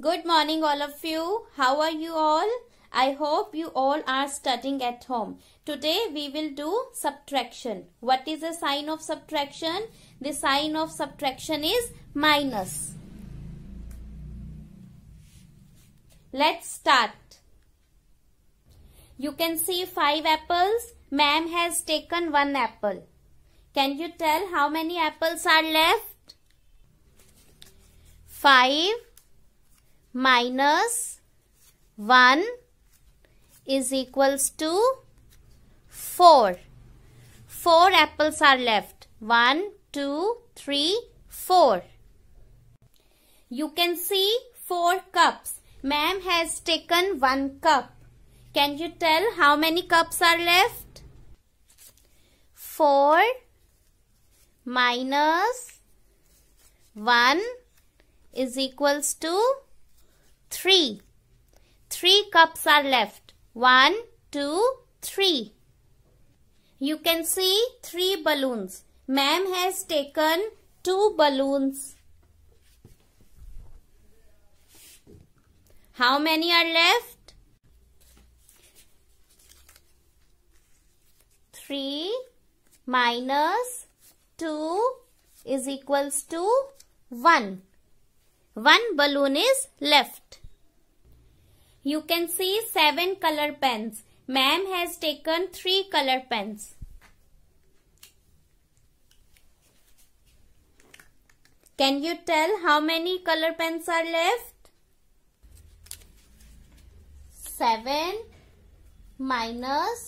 Good morning all of you. How are you all? I hope you all are studying at home. Today we will do subtraction. What is the sign of subtraction? The sign of subtraction is minus. Let's start. You can see 5 apples. Ma'am has taken 1 apple. Can you tell how many apples are left? 5 minus 1 is equals to 4. 4 apples are left. 1, 2, 3, 4. You can see 4 cups. Ma'am has taken 1 cup. Can you tell how many cups are left? 4 minus 1 is equals to cups are left? One, two, three. You can see three balloons. Ma'am has taken two balloons. How many are left? Three minus two is equals to one. One balloon is left. You can see seven color pens. Ma'am has taken three color pens. Can you tell how many color pens are left? 7 minus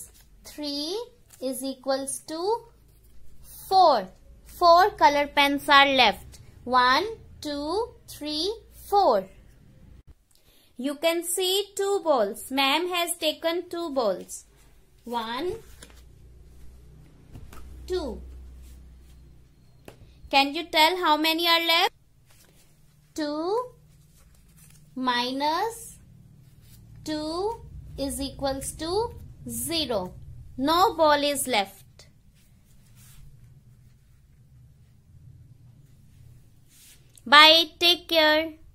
3 is equals to 4. 4 color pens are left. 1, 2, 3, 4. You can see two balls. Ma'am has taken two balls. One, two. Can you tell how many are left? Two minus two is equals to zero. No ball is left. Bye. Take care.